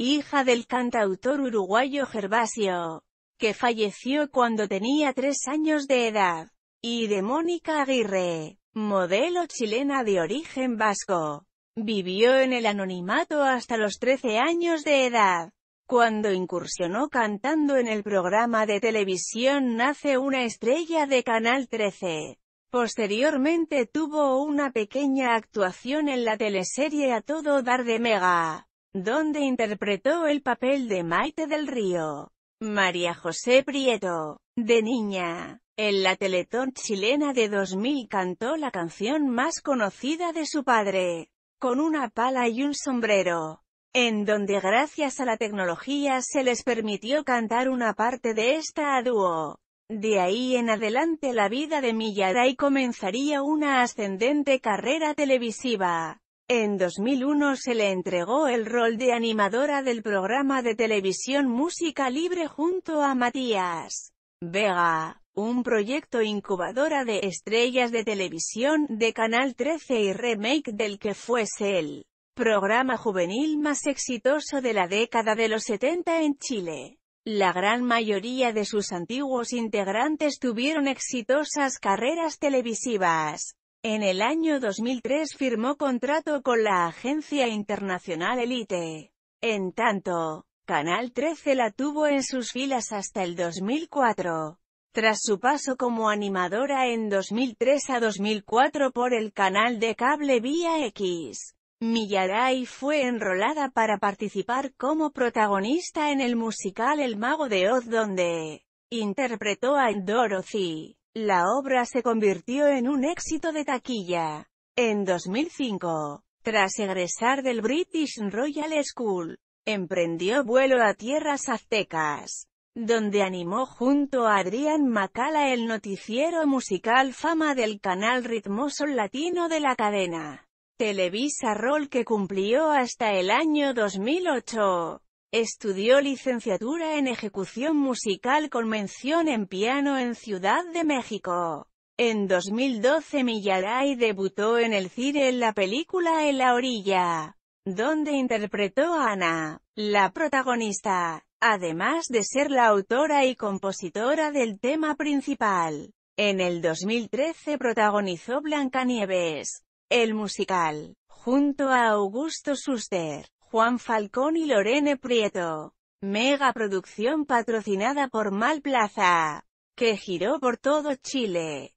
hija del cantautor uruguayo Gervasio, que falleció cuando tenía tres años de edad, y de Mónica Aguirre, modelo chilena de origen vasco. Vivió en el anonimato hasta los 13 años de edad, cuando incursionó cantando en el programa de televisión Nace una estrella de Canal 13. Posteriormente tuvo una pequeña actuación en la teleserie A Todo Dar de Mega donde interpretó el papel de Maite del Río. María José Prieto, de niña, en la Teletón chilena de 2000 cantó la canción más conocida de su padre, con una pala y un sombrero, en donde gracias a la tecnología se les permitió cantar una parte de esta a dúo. De ahí en adelante la vida de Millaray comenzaría una ascendente carrera televisiva. En 2001 se le entregó el rol de animadora del programa de televisión Música Libre junto a Matías Vega, un proyecto incubadora de estrellas de televisión de Canal 13 y remake del que fuese el programa juvenil más exitoso de la década de los 70 en Chile. La gran mayoría de sus antiguos integrantes tuvieron exitosas carreras televisivas. En el año 2003 firmó contrato con la agencia internacional Elite. En tanto, Canal 13 la tuvo en sus filas hasta el 2004. Tras su paso como animadora en 2003 a 2004 por el canal de cable Vía X, Millaray fue enrolada para participar como protagonista en el musical El Mago de Oz donde interpretó a Dorothy. La obra se convirtió en un éxito de taquilla. En 2005, tras egresar del British Royal School, emprendió vuelo a tierras aztecas, donde animó junto a Adrián Macala el noticiero musical Fama del canal Ritmoso Latino de la cadena. Televisa Roll que cumplió hasta el año 2008. Estudió licenciatura en ejecución musical con mención en piano en Ciudad de México. En 2012 Millaray debutó en el cine en la película En la orilla, donde interpretó a Ana, la protagonista, además de ser la autora y compositora del tema principal. En el 2013 protagonizó Blancanieves, el musical, junto a Augusto Suster. Juan Falcón y Lorene Prieto. Mega producción patrocinada por Malplaza, que giró por todo Chile.